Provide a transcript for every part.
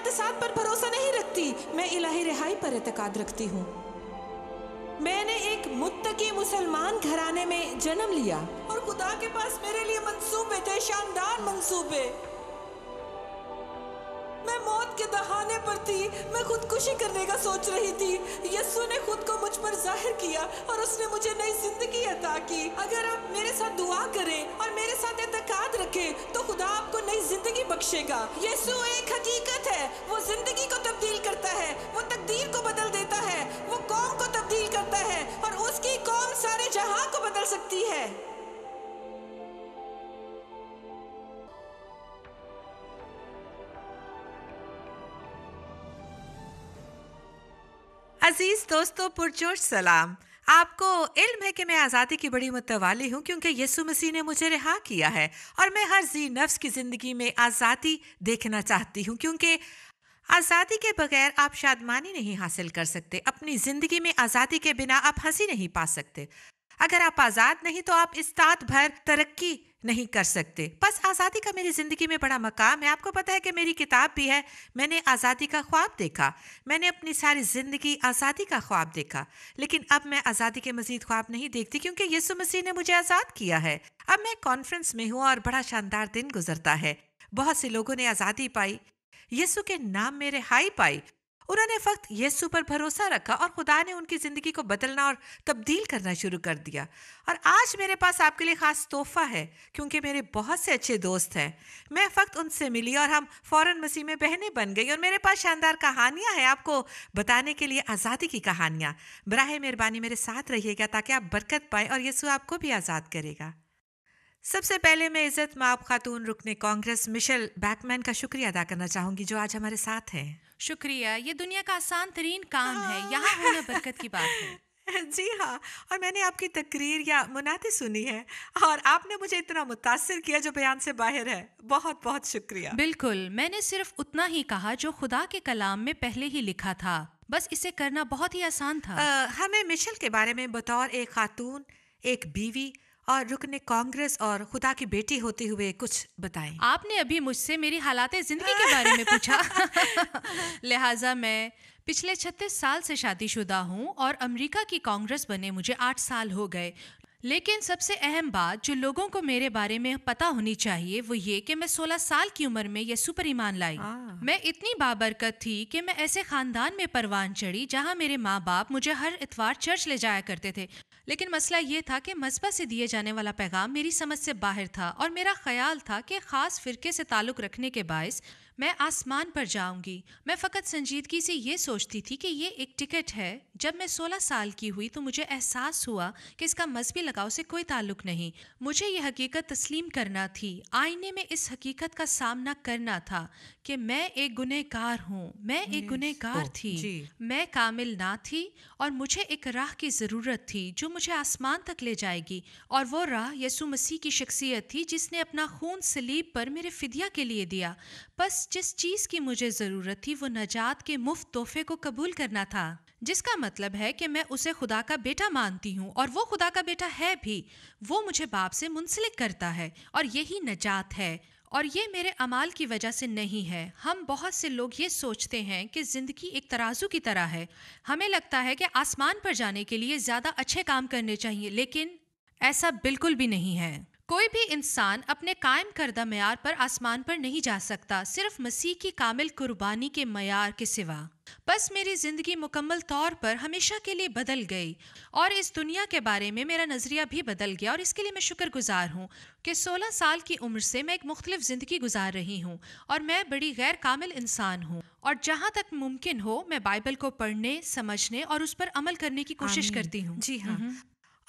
एहतसाब पर भरोसा नहीं रखती मैं इलाही रिहाई पर एतकाद रखती हूँ मैंने एक मुत्तकी मुसलमान घराने में जन्म लिया और खुदा के पास मेरे लिए मंसूबे थे शानदार मंसूबे मैं मौत के दहाने पर थी मैं खुदकुशी करने का सोच रही थी यस्सु ने खुद को मुझ पर जाहिर किया और उसने मुझे नई जिंदगी अता की अगर आप मेरे साथ दुआ करें और मेरे साथ याद रखे तो खुदा आपको नई जिंदगी बख्शेगा यीशु एक हकीकत है वो जिंदगी को तब्दील करता है वो तकदीर को बदल देता है वो कौम को तब्दील करता है और उसकी कौम सारे जहां को बदल सकती है अजीज दोस्तों पुरजोश सलाम आपको इल्म है कि मैं आज़ादी की बड़ी मतवाली हूँ क्योंकि यसु मसीह ने मुझे रिहा किया है और मैं हर जी नफ्स की ज़िंदगी में आज़ादी देखना चाहती हूँ क्योंकि आज़ादी के बगैर आप शादमानी नहीं हासिल कर सकते अपनी ज़िंदगी में आज़ादी के बिना आप हंसी नहीं पा सकते अगर आप आज़ाद नहीं तो आप इस भर तरक्की नहीं कर सकते बस आज़ादी का मेरी ज़िंदगी में बड़ा मकाम है आपको पता है कि मेरी किताब भी है मैंने आज़ादी का ख्वाब देखा मैंने अपनी सारी ज़िंदगी आज़ादी का ख्वाब देखा लेकिन अब मैं आज़ादी के मज़ीद ख्वाब नहीं देखती क्योंकि यीशु मसीह ने मुझे आज़ाद किया है अब मैं कॉन्फ्रेंस में हूँ और बड़ा शानदार दिन गुजरता है बहुत से लोगों ने आज़ादी पाई यीशु के नाम में रिहाई पाई उन्होंने फ़क्त यस्सु पर भरोसा रखा और खुदा ने उनकी ज़िंदगी को बदलना और तब्दील करना शुरू कर दिया और आज मेरे पास आपके लिए ख़ास तोहफ़ा है क्योंकि मेरे बहुत से अच्छे दोस्त हैं मैं फ़क्त उनसे मिली और हम फ़ौर मसीह में बहनें बन गई और मेरे पास शानदार कहानियाँ हैं आपको बताने के लिए आज़ादी की कहानियाँ बरह मेहरबानी मेरे साथ रहिएगा ताकि आप बरकत पाएँ और यस्सु आपको भी आज़ाद करेगा सबसे पहले मैं इज़्ज़त माप खातून रुकने कांग्रेस मिशेल बैकमैन का शुक्रिया अदा करना चाहूँगी जो आज हमारे साथ हैं शुक्रिया ये दुनिया का आसान तरीन काम हाँ। है यहाँ होना बरकत की बात है जी हाँ और मैंने आपकी तकरीर या मुनाते सुनी है और आपने मुझे इतना मुतासर किया जो बयान से बाहर है बहुत बहुत शुक्रिया बिल्कुल मैंने सिर्फ उतना ही कहा जो खुदा के कलाम में पहले ही लिखा था बस इसे करना बहुत ही आसान था आ, हमें मिशल के बारे में बतौर एक खातून एक बीवी और रुकने कांग्रेस और खुदा की बेटी होते हुए कुछ बताएं आपने अभी मुझसे मेरी हालात ज़िंदगी के बारे में पूछा लिहाजा मैं पिछले छत्तीस साल से शादीशुदा हूँ और अमेरिका की कांग्रेस बने मुझे आठ साल हो गए लेकिन सबसे अहम बात जो लोगों को मेरे बारे में पता होनी चाहिए वो ये कि मैं 16 साल की उम्र में यह सुपर ईमान लाई मैं इतनी बाबरकत थी कि मैं ऐसे खानदान में परवान चढ़ी जहाँ मेरे माँ बाप मुझे हर इतवार चर्च ले जाया करते थे लेकिन मसला ये था कि मजबा से दिए जाने वाला पैगाम मेरी समझ से बाहर था और मेरा ख्याल था कि ख़ास फ़िरके से ताल्लुक़ रखने के बायस मैं आसमान पर जाऊंगी मैं फ़कत संजीदगी से ये सोचती थी कि ये एक टिकट है जब मैं 16 साल की हुई तो मुझे एहसास हुआ कि इसका मजहबी लगाव से कोई ताल्लुक नहीं मुझे ये हकीकत तस्लीम करना थी आईने में इस हकीकत का सामना करना था कि मैं एक गुनहगार हूँ मैं एक गुनहगार oh, थी मैं कामिल ना थी और मुझे एक राह की ज़रूरत थी जो मुझे आसमान तक ले जाएगी और वो राह यसु मसीह की शख्सियत थी जिसने अपना खून सलीब पर मेरे फिदिया के लिए दिया बस जिस चीज़ की मुझे ज़रूरत थी वो नजात के मुफ्त तोहफे को कबूल करना था जिसका मतलब है कि मैं उसे खुदा का बेटा मानती हूँ और वो खुदा का बेटा है भी वो मुझे बाप से मुंसलिक करता है और यही नजात है और ये मेरे अमाल की वजह से नहीं है हम बहुत से लोग ये सोचते हैं कि ज़िंदगी एक तराजू की तरह है हमें लगता है कि आसमान पर जाने के लिए ज़्यादा अच्छे काम करने चाहिए लेकिन ऐसा बिल्कुल भी नहीं है कोई भी इंसान अपने कायम करदा मैार पर आसमान पर नहीं जा सकता सिर्फ मसीह की कामिल कुर्बानी के मैार के सिवा बस मेरी ज़िंदगी मुकम्मल तौर पर हमेशा के लिए बदल गई और इस दुनिया के बारे में मेरा नज़रिया भी बदल गया और इसके लिए मैं शुक्रगुजार हूँ कि 16 साल की उम्र से मैं एक मुख्तलिफ ज़िंदगी गुजार रही हूँ और मैं बड़ी गैर कामिल इंसान हूँ और जहाँ तक मुमकिन हो मैं बाइबल को पढ़ने समझने और उस पर अमल करने की कोशिश करती हूँ जी हाँ हम्म।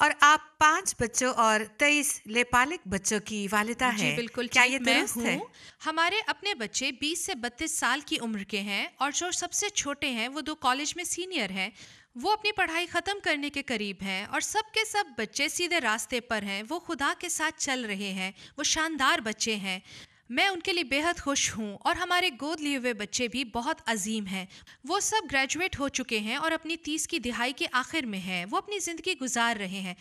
और आप पांच बच्चों और तेईस लेपालिक बच्चों की वालिदा है बिल्कुल क्या ये मैं है हमारे अपने बच्चे 20 से 32 साल की उम्र के हैं और जो सबसे छोटे हैं वो दो कॉलेज में सीनियर हैं वो अपनी पढ़ाई ख़त्म करने के करीब हैं और सबके सब बच्चे सीधे रास्ते पर हैं वो खुदा के साथ चल रहे हैं वो शानदार बच्चे हैं मैं उनके लिए बेहद खुश हूँ और हमारे गोद लिए हुए बच्चे भी बहुत अजीम हैं वो सब ग्रेजुएट हो चुके हैं और अपनी तीस की दिहाई के आखिर में हैं वो अपनी ज़िंदगी गुजार रहे हैं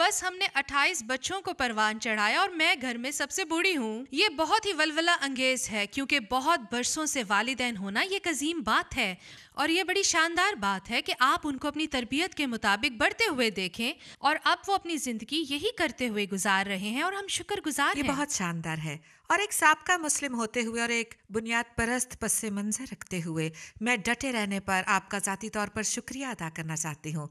बस हमने 28 बच्चों को परवान चढ़ाया और मैं घर में सबसे बूढ़ी हूँ ये बहुत ही वलवला अंगेज है क्योंकि बहुत बरसों से वालदेन होना ये एक अजीम बात है और ये बड़ी शानदार बात है कि आप उनको अपनी तरबियत के मुताबिक बढ़ते हुए देखें और अब वो अपनी ज़िंदगी यही करते हुए गुजार रहे हैं और हम गुजार ये बहुत शानदार है और एक सबका मुस्लिम होते हुए और एक बुनियाद परस्त पस मंजर रखते हुए मैं डटे रहने पर आपका ज़ाती तौर पर शुक्रिया अदा करना चाहती हूँ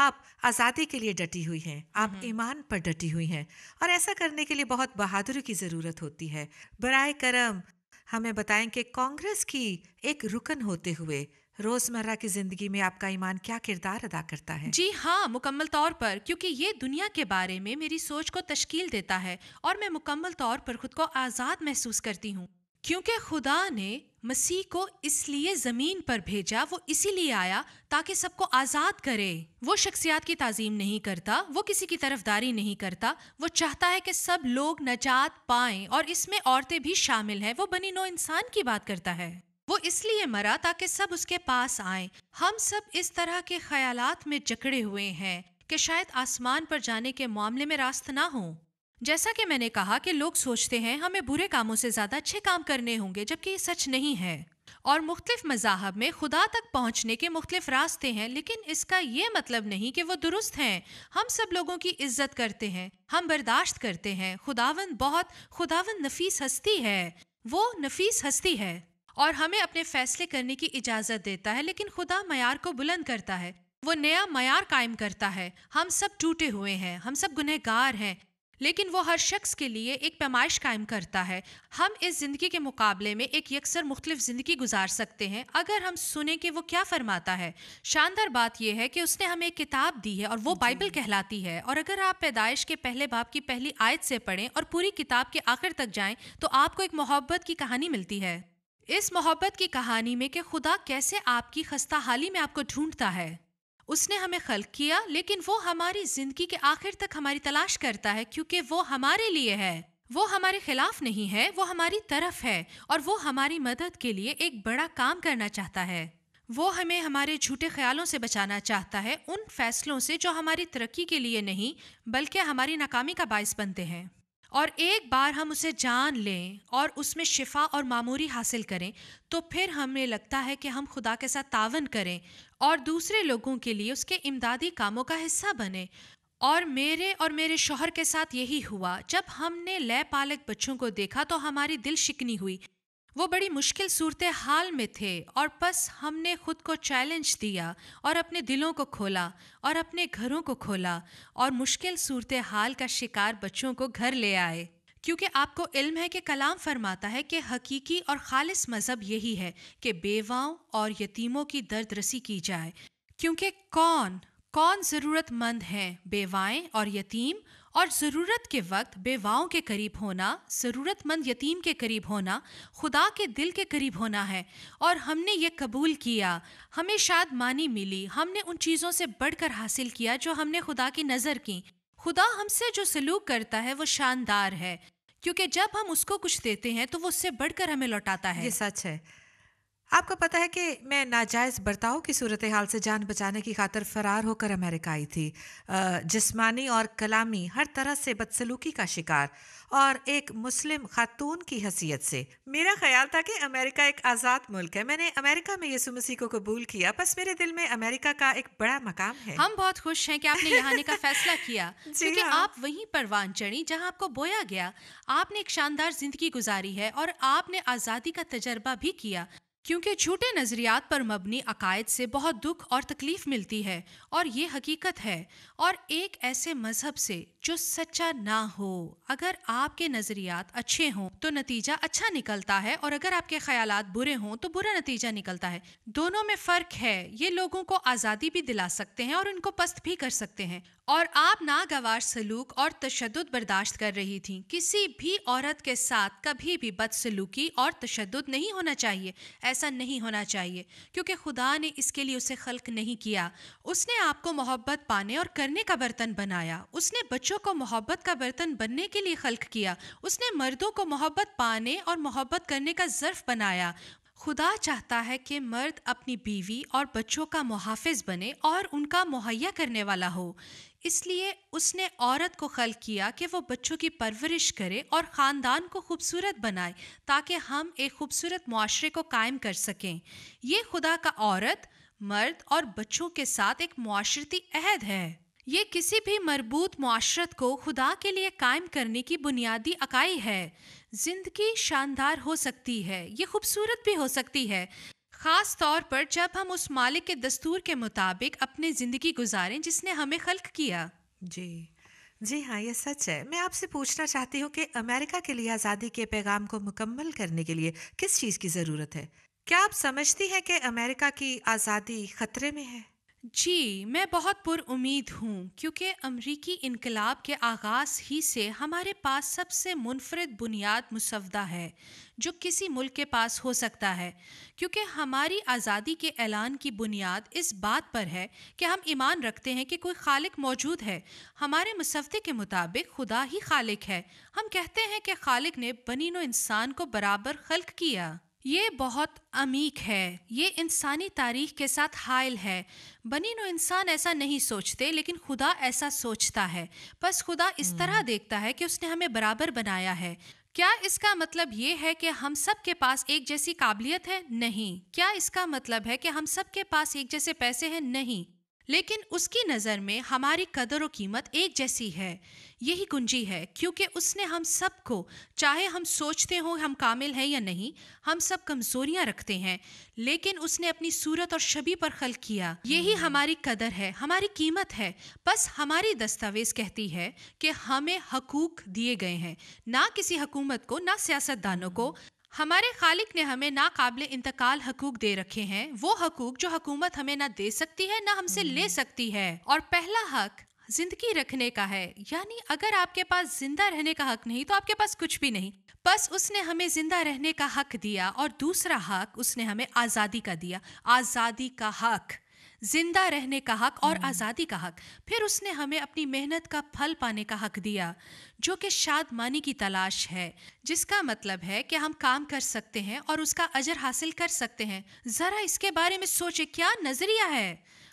आप आज़ादी के लिए डटी हुई हैं आप हम्म। ईमान पर डटी हुई हैं और ऐसा करने के लिए बहुत बहादुरी की ज़रूरत होती है बरए करम हमें बताएं कि कांग्रेस की एक रुकन होते हुए रोज़मर्रा की ज़िंदगी में आपका ईमान क्या किरदार अदा करता है जी हाँ मुकम्मल तौर पर क्योंकि ये दुनिया के बारे में मेरी सोच को तश्कील देता है और मैं मुकम्मल तौर पर खुद को आज़ाद महसूस करती हूँ क्योंकि खुदा ने मसीह को इसलिए ज़मीन पर भेजा वो इसीलिए आया ताकि सबको आज़ाद करे वो शख्सियात की ताजीम नहीं करता वो किसी की तरफदारी नहीं करता वो चाहता है कि सब लोग नजात पाएं और इसमें औरतें भी शामिल हैं वो बनी नो इंसान की बात करता है वो इसलिए मरा ताकि सब उसके पास आए हम सब इस तरह के ख्यालात में जकड़े हुए हैं कि शायद आसमान पर जाने के मामले में रास्त ना हो जैसा कि मैंने कहा कि लोग सोचते हैं हमें बुरे कामों से ज़्यादा अच्छे काम करने होंगे जबकि ये सच नहीं है और मुख्तलिफ मजाहब में खुदा तक पहुँचने के मुख्तलिफ रास्ते हैं लेकिन इसका ये मतलब नहीं कि वो दुरुस्त हैं हम सब लोगों की इज्जत करते हैं हम बर्दाश्त करते हैं खुदावन बहुत खुदावन नफीस हस्ती है वो नफीस हस्ती है और हमें अपने फैसले करने की इजाज़त देता है लेकिन खुदा मैार को बुलंद करता है वो नया मैार कायम करता है हम सब टूटे हुए हैं हम सब गुनहगार हैं लेकिन वो हर शख्स के लिए एक पैमाइश कायम करता है हम इस ज़िंदगी के मुकाबले में एक यकसर मुख्तफ ज़िंदगी गुजार सकते हैं अगर हम सुने कि वो क्या फरमाता है शानदार बात यह है कि उसने हमें एक किताब दी है और वो बाइबल कहलाती है और अगर आप पैदाइश के पहले बाप की पहली आयत से पढ़ें और पूरी किताब के आखिर तक जाएं तो आपको एक मोहब्बत की कहानी मिलती है इस मोहब्बत की कहानी में कि खुदा कैसे आपकी खस्ता हाली में आपको ढूंढता है उसने हमें खल किया लेकिन वो हमारी जिंदगी के आखिर तक हमारी तलाश करता है क्योंकि वो हमारे लिए है वो हमारे खिलाफ नहीं है वो हमारी तरफ है और वो हमारी मदद के लिए एक बड़ा काम करना चाहता है वो हमें हमारे झूठे ख्यालों से बचाना चाहता है उन फैसलों से जो हमारी तरक्की के लिए नहीं बल्कि हमारी नाकामी का बायस बनते हैं और एक बार हम उसे जान लें और उसमें शिफा और मामूरी हासिल करें तो फिर हमें लगता है कि हम खुदा के साथ तावन करें और दूसरे लोगों के लिए उसके इमदादी कामों का हिस्सा बने और मेरे और मेरे शोहर के साथ यही हुआ जब हमने लय पालक बच्चों को देखा तो हमारी दिल शिकनी हुई वो बड़ी मुश्किल सूरत हाल में थे और बस हमने खुद को चैलेंज दिया और अपने दिलों को खोला और अपने घरों को खोला और मुश्किल सूरत हाल का शिकार बच्चों को घर ले आए क्योंकि आपको इल्म है कि कलाम फरमाता है कि हकीकी और खालिस मज़हब यही है कि बेवाओं और यतीमों की दर्द रसी की जाए क्योंकि कौन कौन ज़रूरतमंद हैं बेवाएं और यतीम और ज़रूरत के वक्त बेवाओं के करीब होना ज़रूरतमंद यतीम के करीब होना खुदा के दिल के करीब होना है और हमने ये कबूल किया हमें शायद मानी मिली हमने उन चीज़ों से बढ़कर हासिल किया जो हमने खुदा की नज़र की खुदा हमसे जो सलूक करता है वो शानदार है क्योंकि जब हम उसको कुछ देते हैं तो वो उससे बढ़कर हमें लौटाता है ये सच है आपको पता है कि मैं नाजायज़ बर्ताव की सूरत हाल से जान बचाने की खातर फरार होकर अमेरिका आई थी जिस्मानी और कलामी हर तरह से बदसलूकी का शिकार और एक मुस्लिम खातून की हैसियत से मेरा ख्याल था कि अमेरिका एक आज़ाद मुल्क है मैंने अमेरिका में यसु मसीह को कबूल किया बस मेरे दिल में अमेरिका का एक बड़ा मकाम है हम बहुत खुश हैं कि आपने यहाँ आने का फैसला किया क्योंकि हाँ। आप वहीं परवान चढ़ी जहाँ आपको बोया गया आपने एक शानदार जिंदगी गुजारी है और आपने आज़ादी का तजर्बा भी किया क्योंकि झूठे नज़रियात पर मबनी अकायद से बहुत दुख और तकलीफ़ मिलती है और ये हकीकत है और एक ऐसे मज़हब से जो सच्चा ना हो अगर आपके नज़रियात अच्छे हों तो नतीजा अच्छा निकलता है और अगर आपके ख्याल बुरे हों तो बुरा नतीजा निकलता है दोनों में फ़र्क है ये लोगों को आज़ादी भी दिला सकते हैं और उनको पस्त भी कर सकते हैं और आप नागवार सलूक और तशद बर्दाश्त कर रही थी किसी भी औरत के साथ कभी भी बदसलूकी और तशद नहीं होना चाहिए ऐसा नहीं होना चाहिए क्योंकि खुदा ने इसके लिए उसे खल्क नहीं किया उसने आपको मोहब्बत पाने और करने का बर्तन बनाया उसने बच्चों रसूल को मोहब्बत का बर्तन बनने के लिए खल्क किया उसने मर्दों को मोहब्बत पाने और मोहब्बत करने का ज़र्फ़ बनाया खुदा चाहता है कि मर्द अपनी बीवी और बच्चों का मुहाफ़ बने और उनका मुहैया करने वाला हो इसलिए उसने औरत को खल किया कि वो बच्चों की परवरिश करे और ख़ानदान को खूबसूरत बनाए ताकि हम एक खूबसूरत माशरे को कायम कर सकें ये खुदा का औरत मर्द और बच्चों के साथ एक माशरती अहद है ये किसी भी मरबूत माशरत को खुदा के लिए कायम करने की बुनियादी अकाई है ज़िंदगी शानदार हो सकती है ये खूबसूरत भी हो सकती है ख़ास तौर पर जब हम उस मालिक के दस्तूर के मुताबिक अपनी ज़िंदगी गुजारें जिसने हमें खल्क किया जी जी हाँ ये सच है मैं आपसे पूछना चाहती हूँ कि अमेरिका के लिए आज़ादी के पैगाम को मुकम्मल करने के लिए किस चीज़ की ज़रूरत है क्या आप समझती हैं कि अमेरिका की आज़ादी खतरे में है जी मैं बहुत उम्मीद हूँ क्योंकि अमरीकी इनकलाब के आगाज़ ही से हमारे पास सबसे मुनफरद बुनियाद मुसवदा है जो किसी मुल्क के पास हो सकता है क्योंकि हमारी आज़ादी के ऐलान की बुनियाद इस बात पर है कि हम ईमान रखते हैं कि कोई खालिक मौजूद है हमारे मुसवदे के मुताबिक खुदा ही खालिक है हम कहते हैं कि खालिक ने बनिन इंसान को बराबर खल्क किया ये बहुत अमीक है ये इंसानी तारीख के साथ हायल है बनी नो इंसान ऐसा नहीं सोचते लेकिन खुदा ऐसा सोचता है बस खुदा इस तरह हम्म। देखता है कि उसने हमें बराबर बनाया है क्या इसका मतलब ये है कि हम सब के पास एक जैसी काबिलियत है नहीं क्या इसका मतलब है कि हम सब के पास एक जैसे पैसे हैं नहीं लेकिन उसकी नज़र में हमारी कदर और कीमत एक जैसी है यही कुंजी है क्योंकि उसने हम सबको चाहे हम सोचते हों हम कामिल हैं या नहीं हम सब कमजोरियां रखते हैं लेकिन उसने अपनी सूरत और छवि पर खल किया यही हम्म। हमारी कदर है हमारी कीमत है बस हमारी दस्तावेज कहती है कि हमें हकूक दिए गए हैं ना किसी हकूमत को ना सियासतदानों को हमारे खालिक ने हमें नाकबिल इंतकाल हकूक दे रखे हैं वो हकूक जो हकूमत हमें ना दे सकती है ना हमसे ले हम्म। सकती है और पहला हक जिंदगी रखने का है यानी अगर आपके पास जिंदा रहने का हक नहीं तो आपके पास कुछ भी नहीं बस उसने हमें जिंदा रहने का हक दिया और दूसरा हक उसने हमें आज़ादी का दिया आज़ादी का हक जिंदा रहने का हक और हम्म। आज़ादी का हक फिर उसने हमें अपनी मेहनत का फल पाने का हक दिया जो कि मानी की तलाश है जिसका मतलब है कि हम काम कर सकते हैं और उसका अजर हासिल कर सकते हैं ज़रा इसके बारे में सोचे क्या नज़रिया है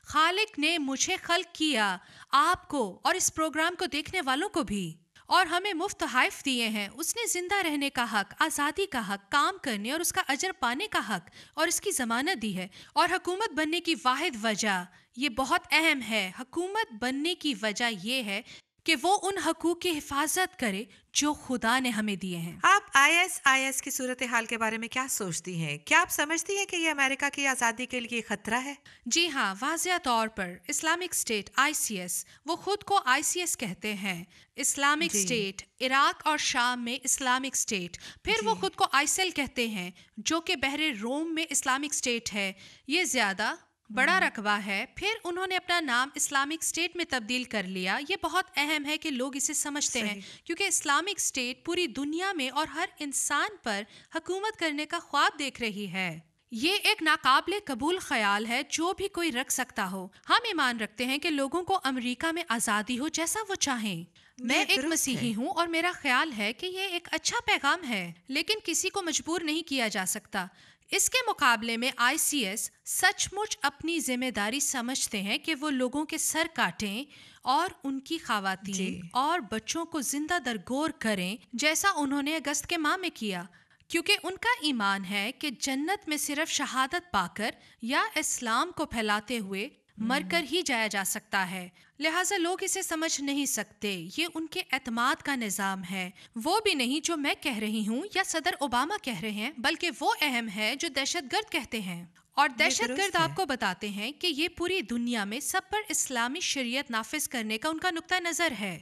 खालिक ने मुझे खल किया आपको और इस प्रोग्राम को देखने वालों को भी और हमें मुफ्त हाइफ दिए हैं उसने जिंदा रहने का हक आज़ादी का हक काम करने और उसका अजर पाने का हक और इसकी जमानत दी है और हुकूमत बनने की वाहिद वजह ये बहुत अहम है हकूमत बनने की वजह यह है कि वो उन हकूक की हिफाजत करे जो खुदा ने हमें दिए हैं आप आईएसआईएस की सूरत हाल के बारे में क्या सोचती हैं क्या आप समझती हैं कि ये अमेरिका की आज़ादी के लिए खतरा है जी हाँ वाजिया तौर पर इस्लामिक स्टेट आईसीएस वो खुद को आईसीएस कहते हैं इस्लामिक स्टेट इराक और शाम में इस्लामिक स्टेट फिर वो खुद को आईसेल कहते हैं जो कि बहरे रोम में इस्लामिक स्टेट है ये ज़्यादा बड़ा हम्म। रकबा है फिर उन्होंने अपना नाम इस्लामिक स्टेट में तब्दील कर लिया ये बहुत अहम है कि लोग इसे समझते हैं क्योंकि इस्लामिक स्टेट पूरी दुनिया में और हर इंसान पर हकूमत करने का ख्वाब देख रही है ये एक नाकाबले कबूल ख्याल है जो भी कोई रख सकता हो हम ईमान रखते हैं कि लोगों को अमेरिका में आज़ादी हो जैसा वो चाहें मैं एक मसीही हूँ और मेरा ख्याल है कि ये एक अच्छा पैगाम है लेकिन किसी को मजबूर नहीं किया जा सकता इसके मुकाबले में आईसीएस सचमुच अपनी जिम्मेदारी समझते हैं कि वो लोगों के सर काटें और उनकी खातन और बच्चों को जिंदा दरगोर करें जैसा उन्होंने अगस्त के माह में किया क्योंकि उनका ईमान है कि जन्नत में सिर्फ शहादत पाकर या इस्लाम को फैलाते हुए मर कर ही जाया जा सकता है लिहाजा लोग इसे समझ नहीं सकते ये उनके एतमाद का निज़ाम है वो भी नहीं जो मैं कह रही हूँ या सदर ओबामा कह रहे हैं बल्कि वो अहम है जो दहशत गर्द कहते हैं और दहशत गर्द आपको बताते हैं कि ये पूरी दुनिया में सब पर इस्लामी शरीयत नाफिज करने का उनका नुक्ता नज़र है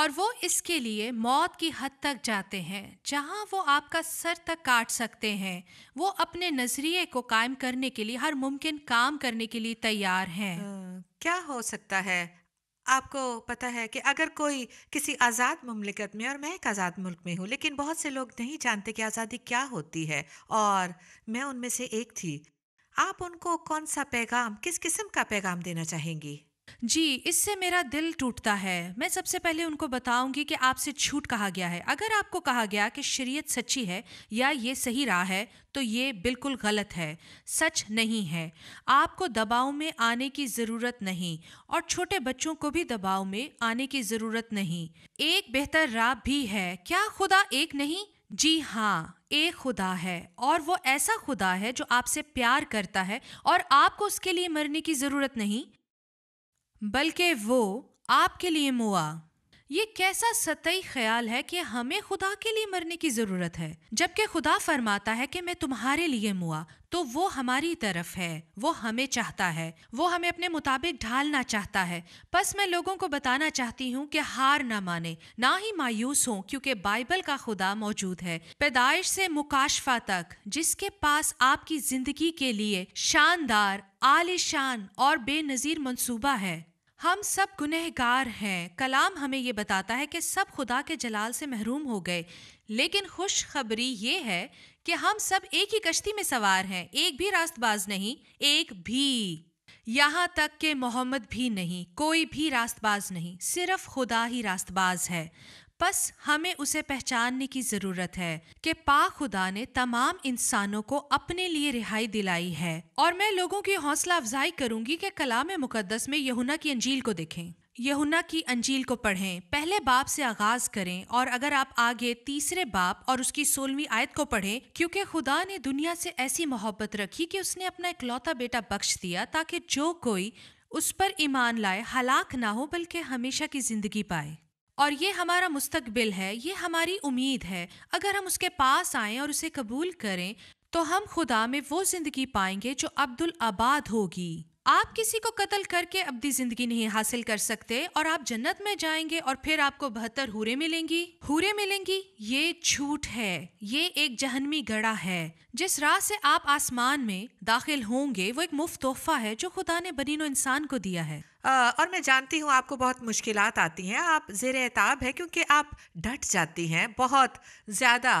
और वो इसके लिए मौत की हद तक जाते हैं जहां वो आपका सर तक काट सकते हैं वो अपने नज़रिए को कायम करने के लिए हर मुमकिन काम करने के लिए तैयार हैं क्या हो सकता है आपको पता है कि अगर कोई किसी आज़ाद ममलिकत में और मैं एक आज़ाद मुल्क में हूँ लेकिन बहुत से लोग नहीं जानते कि आज़ादी क्या होती है और मैं उनमें से एक थी आप उनको कौन सा पैगाम किस किस्म का पैगाम देना चाहेंगी जी, इससे मेरा दिल टूटता है। मैं सबसे पहले उनको बताऊंगी कि आपसे छूट कहा गया है। अगर आपको कहा गया कि शरीयत सच्ची है या ये सही राह है, तो ये बिल्कुल गलत है, सच नहीं है। आपको दबाव में आने की ज़रूरत नहीं और छोटे बच्चों को भी दबाव में आने की ज़रूरत नहीं। एक बेहतर राह भी है। क्या खुदा एक नहीं? जी हाँ, एक खुदा है और वो ऐसा खुदा है जो आपसे प्यार करता है और आपको उसके लिए मरने की ज़रूरत नहीं। बल्कि वो आपके लिए मुआ ये कैसा सतई ख्याल है कि हमें खुदा के लिए मरने की ज़रूरत है जबकि खुदा फरमाता है कि मैं तुम्हारे लिए मुआ तो वो हमारी तरफ है वो हमें चाहता है वो हमें अपने मुताबिक ढालना चाहता है बस मैं लोगों को बताना चाहती हूँ कि हार ना माने ना ही मायूस हो क्योंकि बाइबल का खुदा मौजूद है पैदाइश से मुकाशफा तक जिसके पास आपकी जिंदगी के लिए शानदार आलिशान और बेनज़ीर मनसूबा है हम सब गुनहगार हैं कलाम हमें ये बताता है कि सब खुदा के जलाल से महरूम हो गए लेकिन खुश खबरी ये है कि हम सब एक ही कश्ती में सवार हैं एक भी रास्तबाज नहीं एक भी यहाँ तक के मोहम्मद भी नहीं कोई भी रास्तबाज नहीं सिर्फ खुदा ही रास्तबाज है बस हमें उसे पहचानने की ज़रूरत है कि पा खुदा ने तमाम इंसानों को अपने लिए रिहाई दिलाई है और मैं लोगों की हौसला अफजाई करूंगी कि कलाम मुकदस में यहुना की अंजील को देखें यहुना की अंजील को पढ़ें पहले बाप से आगाज करें और अगर आप आगे तीसरे बाप और उसकी सोलहवीं आयत को पढ़ें क्योंकि खुदा ने दुनिया से ऐसी मोहब्बत रखी कि उसने अपना इकलौता बेटा बख्श दिया ताकि जो कोई उस पर ईमान लाए हलाक ना हो बल्कि हमेशा की जिंदगी पाए और ये हमारा मुस्तकबिल है ये हमारी उम्मीद है अगर हम उसके पास आएँ और उसे कबूल करें तो हम खुदा में वो ज़िंदगी पाएंगे जो अब्दुल आबाद होगी आप किसी को कत्ल करके अपनी जिंदगी नहीं हासिल कर सकते और आप जन्नत में जाएंगे और फिर आपको बहत्तर हूरे मिलेंगी हूरे मिलेंगी ये झूठ है ये एक जहनमी गड़ा है जिस राह से आप आसमान में दाखिल होंगे वो एक मुफ्त तोहफा है जो खुदा ने बनीनो इंसान को दिया है आ, और मैं जानती हूँ आपको बहुत मुश्किल आती हैं आप जेर एताब है क्योंकि आप डट जाती हैं बहुत ज़्यादा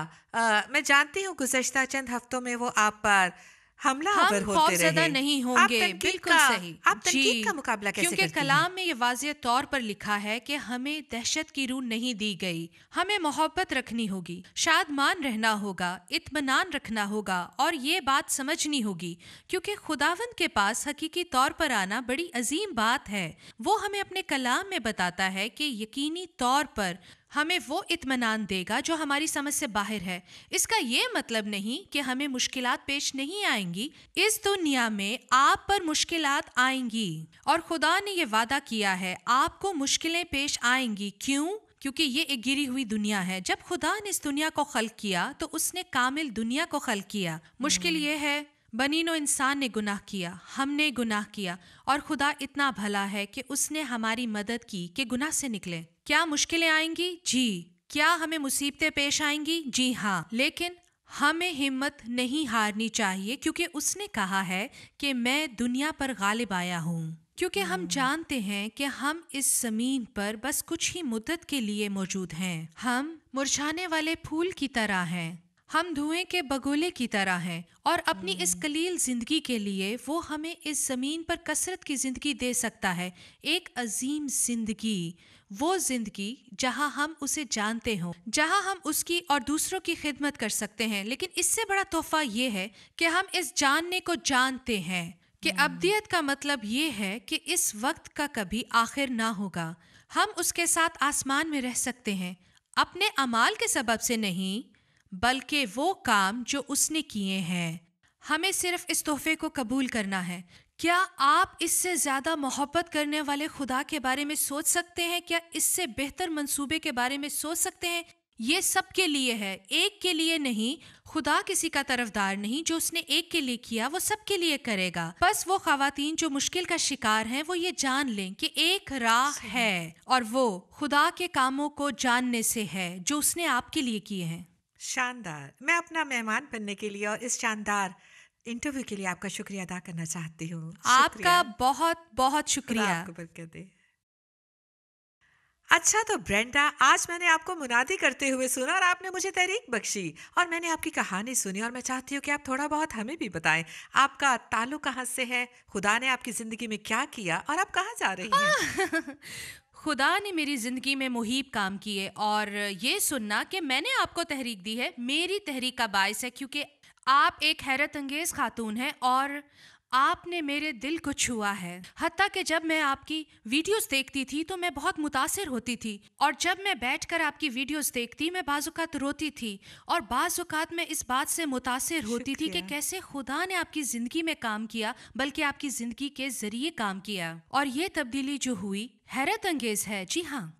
मैं जानती हूँ गुजशत चंद हफ्तों में वो आप पर हमला हम ज्यादा नहीं होंगे बिल्कुल सही आप जी का मुकाबला कैसे क्योंकि कलाम में ये वाज तौर पर लिखा है कि हमें दहशत की रूह नहीं दी गई हमें मोहब्बत रखनी होगी शादमान रहना होगा इतमान रखना होगा और ये बात समझनी होगी क्योंकि खुदावंद के पास हकीकी तौर पर आना बड़ी अजीम बात है वो हमें अपने कलाम में बताता है कि यकीनी तौर पर हमें वो इतमान देगा जो हमारी समझ से बाहर है इसका ये मतलब नहीं कि हमें मुश्किल पेश नहीं आएंगी इस दुनिया में आप पर मुश्किल आएंगी और खुदा ने ये वादा किया है आपको मुश्किलें पेश आएंगी क्यों क्योंकि ये एक गिरी हुई दुनिया है जब खुदा ने इस दुनिया को खल किया तो उसने कामिल दुनिया को खल किया मुश्किल ये है बनीनो इंसान ने गुनाह किया हमने गुनाह किया और खुदा इतना भला है कि उसने हमारी मदद की कि गुनाह से निकले क्या मुश्किलें आएंगी जी क्या हमें मुसीबतें पेश आएंगी जी हाँ लेकिन हमें हिम्मत नहीं हारनी चाहिए क्योंकि उसने कहा है कि मैं दुनिया पर गालिब आया हूँ क्योंकि हम हम्म। जानते हैं कि हम इस ज़मीन पर बस कुछ ही मुद्दत के लिए मौजूद हैं हम मुरझाने वाले फूल की तरह हैं हम धुएं के बगोले की तरह हैं और अपनी इस हम्म। कलील ज़िंदगी के लिए वो हमें इस ज़मीन पर कसरत की ज़िंदगी दे सकता है एक अजीम ज़िंदगी वो जिंदगी जहां हम उसे जानते हों जहां हम उसकी और दूसरों की खिदमत कर सकते हैं लेकिन इससे बड़ा तोहफा ये है कि हम इस जानने को जानते हैं कि hmm. अब्दियत का मतलब ये है कि इस वक्त का कभी आखिर ना होगा हम उसके साथ आसमान में रह सकते हैं अपने अमाल के सबब से नहीं बल्कि वो काम जो उसने किए हैं हमें सिर्फ इस तोहफे को कबूल करना है क्या आप इससे ज़्यादा मोहब्बत करने वाले खुदा के बारे में सोच सकते हैं क्या इससे बेहतर मंसूबे के बारे में सोच सकते हैं ये सब के लिए है एक के लिए नहीं खुदा किसी का तरफदार नहीं जो उसने एक के लिए किया वो सब के लिए करेगा बस वो खातन जो मुश्किल का शिकार हैं वो ये जान लें कि एक राह है और वो खुदा के कामों को जानने से है जो उसने आपके लिए किए हैं शानदार मैं अपना मेहमान बनने के लिए और इस शानदार इंटरव्यू के लिए आपका शुक्रिया अदा करना चाहती हूँ आपका बहुत बहुत शुक्रिया आपको दे अच्छा तो ब्रेंडा आज मैंने आपको मुनादी करते हुए सुना और आपने मुझे तहरीक बख्शी और मैंने आपकी कहानी सुनी और मैं चाहती हूँ कि आप थोड़ा बहुत हमें भी बताएं आपका ताल्लुक कहाँ से है खुदा ने आपकी ज़िंदगी में क्या किया और आप कहाँ जा रही हैं हाँ। खुदा ने मेरी ज़िंदगी में मुहिब काम किए और ये सुनना कि मैंने आपको तहरीक दी है मेरी तहरीक का बायस है क्योंकि आप एक हैरत अंगेज़ खातून हैं और आपने मेरे दिल को छुआ है हती कि जब मैं आपकी वीडियोस देखती थी तो मैं बहुत मुतासर होती थी और जब मैं बैठकर आपकी वीडियोस देखती मैं बाज़ात रोती थी और बाज़ात मैं इस बात से मुतासर होती थी कि कैसे खुदा ने आपकी ज़िंदगी में काम किया बल्कि आपकी ज़िंदगी के ज़रिए काम किया और ये तब्दीली जो हुई हैरत अंगेज़ है जी हाँ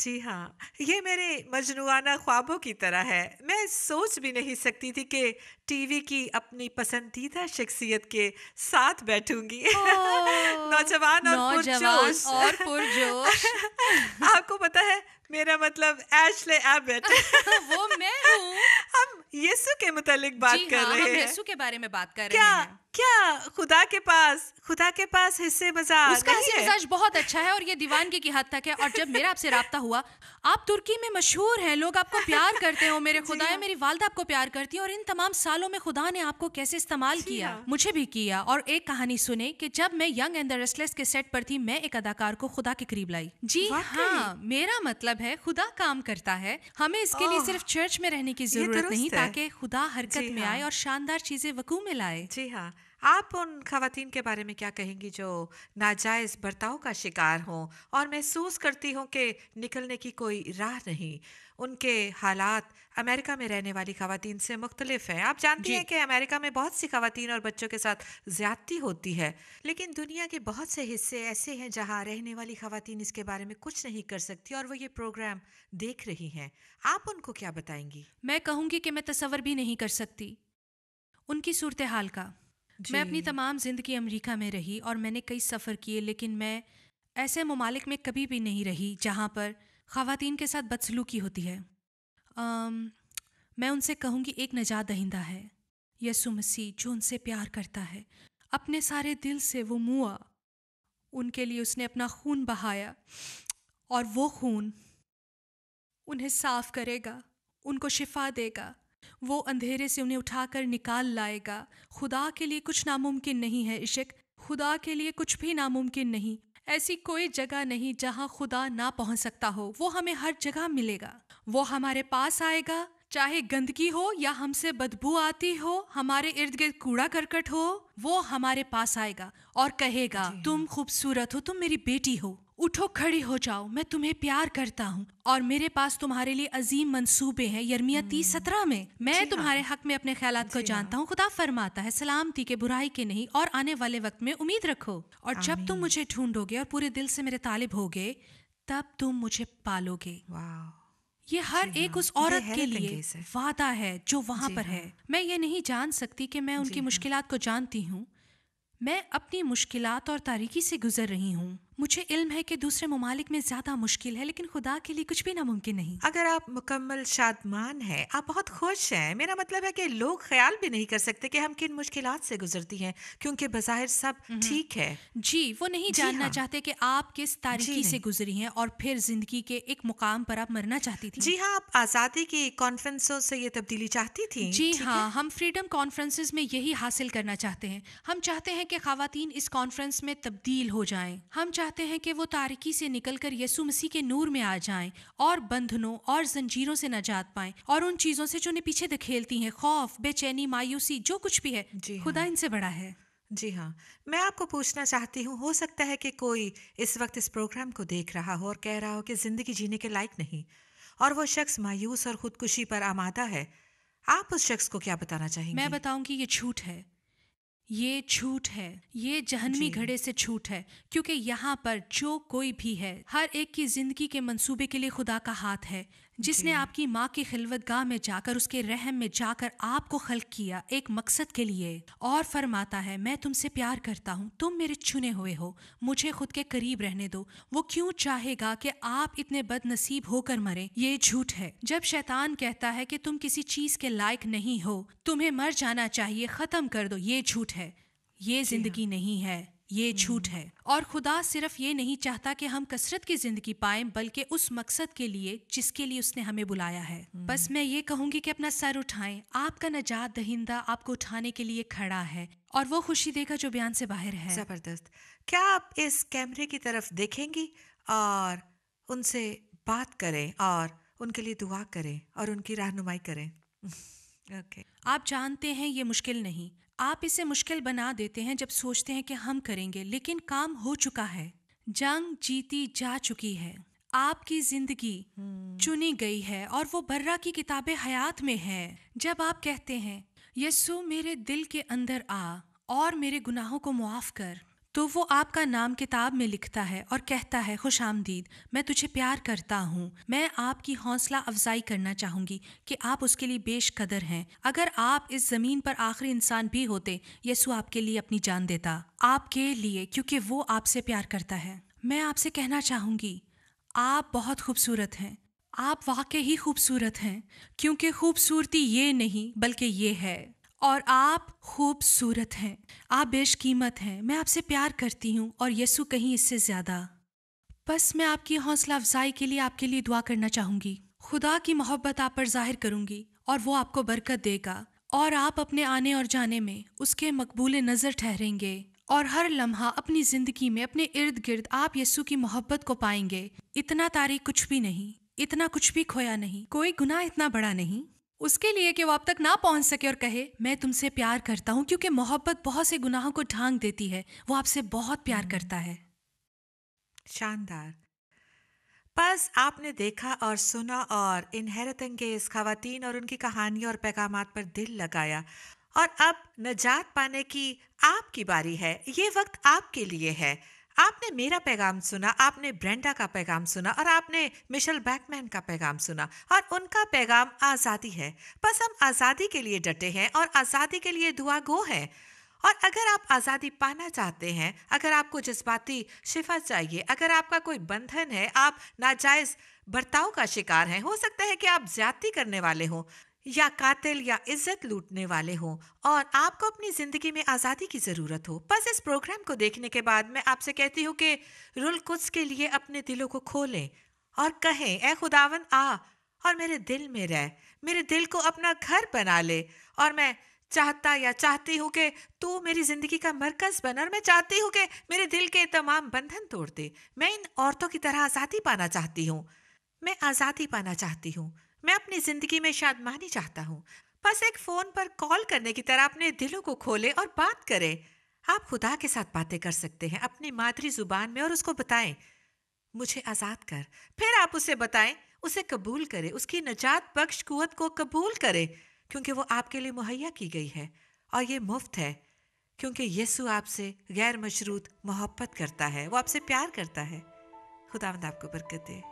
जी हाँ ये मेरे मजनुआना ख्वाबों की तरह है मैं सोच भी नहीं सकती थी कि टीवी की अपनी पसंदीदा शख्सियत के साथ बैठूंगी नौजवान और पुरजोश और पुरजोश आपको पता है मेरा मतलब एशले एबेट वो मैं हूँ हम यीशु के मुतालिक बात जी कर हाँ, रहे हैं यीशु के बारे में बात कर क्या रहे हैं क्या खुदा के पास खुदा के पास हिस्से मजाक उसका हिस्से मजाज बहुत अच्छा है और ये दीवानगी की हद तक है और जब मेरा आपसे रबता हुआ आप तुर्की में मशहूर हैं लोग आपको प्यार करते हो मेरे खुदा है हाँ। मेरी वालदा आपको प्यार करती है और इन तमाम सालों में खुदा ने आपको कैसे इस्तेमाल किया हाँ। मुझे भी किया और एक कहानी सुने कि जब मैं यंग एंड द रेस्टलेस के सेट पर थी मैं एक अदाकार को खुदा के करीब लाई जी हाँ मेरा मतलब है खुदा काम करता है हमें इसके लिए सिर्फ चर्च में रहने की जरूरत नहीं ताकि खुदा हरकत में हाँ। आए और शानदार चीजें वकू में लाए जी हाँ आप उन खातन के बारे में क्या कहेंगी जो नाजायज़ बर्ताव का शिकार हों और महसूस करती हों कि निकलने की कोई राह नहीं उनके हालात अमेरिका में रहने वाली खातन से मुख्तलिफ हैं आप जानती हैं कि अमेरिका में बहुत सी खातन और बच्चों के साथ ज़्यादती होती है लेकिन दुनिया के बहुत से हिस्से ऐसे हैं जहाँ रहने वाली खातन इसके बारे में कुछ नहीं कर सकती और वो ये प्रोग्राम देख रही हैं आप उनको क्या बताएंगी मैं कहूँगी कि मैं तस्वर भी नहीं कर सकती उनकी सूरत हाल का मैं अपनी तमाम ज़िंदगी अमेरिका में रही और मैंने कई सफ़र किए लेकिन मैं ऐसे ममालिक में कभी भी नहीं रही जहाँ पर ख़वातीन के साथ बदसलूकी होती है आम, मैं उनसे कहूँगी एक नजात दहिंदा है यसु मसीह जो उनसे प्यार करता है अपने सारे दिल से वो मुआ उनके लिए उसने अपना खून बहाया और वो खून उन्हें साफ करेगा उनको शिफा देगा वो अंधेरे से उन्हें उठाकर निकाल लाएगा खुदा के लिए कुछ नामुमकिन नहीं है इशक खुदा के लिए कुछ भी नामुमकिन नहीं ऐसी कोई जगह नहीं जहाँ खुदा ना पहुँच सकता हो वो हमें हर जगह मिलेगा वो हमारे पास आएगा चाहे गंदगी हो या हमसे बदबू आती हो हमारे इर्द गिर्द कूड़ा करकट हो वो हमारे पास आएगा और कहेगा तुम खूबसूरत हो तुम मेरी बेटी हो उठो खड़े हो जाओ मैं तुम्हें प्यार करता हूँ और मेरे पास तुम्हारे लिए अजीम मंसूबे हैं यरमिया तीस हम्म। सत्रह में मैं हाँ। तुम्हारे हक में अपने ख्याल को हाँ। जानता हूँ खुदा फरमाता है सलामती के बुराई के नहीं और आने वाले वक्त में उम्मीद रखो और जब तुम मुझे ढूंढोगे और पूरे दिल से मेरे तालिब हो तब तुम मुझे पालोगे ये हर एक हाँ। उस औरत के लिए वादा है जो वहाँ पर है मैं ये नहीं जान सकती कि मैं उनकी मुश्किलात को जानती हूँ मैं अपनी मुश्किलात और तारीकी से गुजर रही हूँ मुझे इल्म है कि दूसरे ममालिक में ज़्यादा मुश्किल है लेकिन खुदा के लिए कुछ भी नामुमकिन नहीं अगर आप मुकम्मल शादमान हैं आप बहुत खुश हैं मेरा मतलब है कि लोग ख्याल भी नहीं कर सकते कि हम किन मुश्किल से गुजरती हैं क्योंकि बाहर सब हम्म। ठीक है जी वो नहीं जानना हाँ। चाहते कि आप किस तारीखी से गुजरी हैं और फिर जिंदगी के एक मुकाम पर आप मरना चाहती थी जी हाँ आप आज़ादी की कॉन्फ्रेंसों से ये तब्दीली चाहती थी जी हाँ हम फ्रीडम कॉन्फ्रेंसेज में यही हासिल करना चाहते हैं हम चाहते हैं कि खातन इस कॉन्फ्रेंस में तब्दील हो जाएं हम चाहते चाहते हैं कि वो तारिकी से निकलकर यीशु मसीह के नूर में आ जाएं और बंधनों और जंजीरों से नजात पाएं और उन चीज़ों से जो उन्हें पीछे धकेलती हैं खौफ बेचैनी मायूसी जो कुछ भी है हाँ। खुदा इनसे बड़ा है जी हाँ मैं आपको पूछना चाहती हूँ हो सकता है कि कोई इस वक्त इस प्रोग्राम को देख रहा हो और कह रहा हो कि ज़िंदगी जीने के लायक नहीं और वो शख्स मायूस और खुदकुशी पर आमादा है आप उस शख्स को क्या बताना चाहेंगे मैं बताऊंगी ये झूठ है ये छूट है ये जहनवी घड़े से छूट है क्योंकि यहाँ पर जो कोई भी है हर एक की जिंदगी के मंसूबे के लिए खुदा का हाथ है जिसने आपकी माँ की खिलवत गाह में जाकर उसके रहम में जाकर आपको खल किया एक मकसद के लिए और फरमाता है मैं तुमसे प्यार करता हूँ तुम मेरे चुने हुए हो मुझे खुद के करीब रहने दो वो क्यों चाहेगा कि आप इतने बदनसीब होकर मरे ये झूठ है जब शैतान कहता है कि तुम किसी चीज के लायक नहीं हो तुम्हें मर जाना चाहिए खत्म कर दो ये झूठ है ये जिंदगी हाँ। नहीं है ये झूठ hmm. है और खुदा सिर्फ ये नहीं चाहता कि हम कसरत की जिंदगी पाएं बल्कि उस मकसद के लिए जिसके लिए उसने हमें बुलाया है hmm. बस मैं ये कहूंगी कि अपना सर उठाएं आपका नजात दहिंदा आपको उठाने के लिए खड़ा है और वो खुशी देगा जो बयान से बाहर है जबरदस्त क्या आप इस कैमरे की तरफ देखेंगी और उनसे बात करें और उनके लिए दुआ करें और उनकी रहनुमाई करें ओके okay. आप जानते हैं ये मुश्किल नहीं आप इसे मुश्किल बना देते हैं जब सोचते हैं कि हम करेंगे लेकिन काम हो चुका है जंग जीती जा चुकी है आपकी जिंदगी चुनी गई है और वो बर्रा की किताबें हयात में है जब आप कहते हैं यसु मेरे दिल के अंदर आ और मेरे गुनाहों को मुआफ कर तो वो आपका नाम किताब में लिखता है और कहता है खुश आमदीद मैं तुझे प्यार करता हूँ मैं आपकी हौसला अफजाई करना चाहूंगी कि आप उसके लिए बेश कदर हैं अगर आप इस ज़मीन पर आखिरी इंसान भी होते यसु आपके लिए अपनी जान देता आपके लिए क्योंकि वो आपसे प्यार करता है मैं आपसे कहना चाहूँगी आप बहुत खूबसूरत हैं आप वाकई ही खूबसूरत हैं क्योंकि खूबसूरती ये नहीं बल्कि ये है और आप खूबसूरत हैं आप बेशकीमत हैं मैं आपसे प्यार करती हूँ और यसु कहीं इससे ज़्यादा बस मैं आपकी हौसला अफजाई के लिए आपके लिए दुआ करना चाहूंगी खुदा की मोहब्बत आप पर जाहिर करूंगी और वो आपको बरकत देगा और आप अपने आने और जाने में उसके मकबूल नज़र ठहरेंगे और हर लम्हा अपनी ज़िंदगी में अपने इर्द गिर्द आप यस्सु की मोहब्बत को पाएंगे इतना तारीख कुछ भी नहीं इतना कुछ भी खोया नहीं कोई गुनाह इतना बड़ा नहीं उसके लिए कि वो आप तक ना पहुंच सके और कहे मैं तुमसे प्यार करता हूं क्योंकि मोहब्बत बहुत से गुनाहों को ढांक देती है वो आपसे बहुत प्यार करता है शानदार बस आपने देखा और सुना और इन हैरत अंगेज खातन और उनकी कहानियों और पैगाम पर दिल लगाया और अब नजात पाने की आपकी बारी है ये वक्त आपके लिए है आपने मेरा पैगाम सुना आपने ब्रेंडा का पैगाम सुना और आपने मिशेल बैकमैन का पैगाम सुना और उनका पैगाम आज़ादी है बस हम आज़ादी के लिए डटे हैं और आज़ादी के लिए दुआ गो है और अगर आप आज़ादी पाना चाहते हैं अगर आपको जज्बाती शिफा चाहिए अगर आपका कोई बंधन है आप नाजायज़ बर्ताव का शिकार हैं हो सकता है कि आप ज्यादा करने वाले हों या कातिल या इज्जत लूटने वाले हों और आपको अपनी ज़िंदगी में आज़ादी की ज़रूरत हो बस इस प्रोग्राम को देखने के बाद मैं आपसे कहती हूँ कि रुल कुछ के लिए अपने दिलों को खोलें और कहें ए खुदावन आ और मेरे दिल में रह मेरे दिल को अपना घर बना ले और मैं चाहता या चाहती हूँ कि तू मेरी ज़िंदगी का मरकज़ बन और मैं चाहती हूँ कि मेरे दिल के तमाम बंधन तोड़ दे मैं इन औरतों की तरह आज़ादी पाना चाहती हूँ मैं आज़ादी पाना चाहती हूँ मैं अपनी जिंदगी में मानी चाहता हूँ बस एक फोन पर कॉल करने की तरह अपने दिलों को खोले और बात करें आप खुदा के साथ बातें कर सकते हैं अपनी मादरी जुबान में और उसको बताएं मुझे आज़ाद कर फिर आप उसे बताएं उसे कबूल करें उसकी नजात बख्श कुत को कबूल करें क्योंकि वो आपके लिए मुहैया की गई है और ये मुफ्त है क्योंकि यीशु आपसे गैर मशरूत मोहब्बत करता है वो आपसे प्यार करता है खुदावंद आपको बरकत दे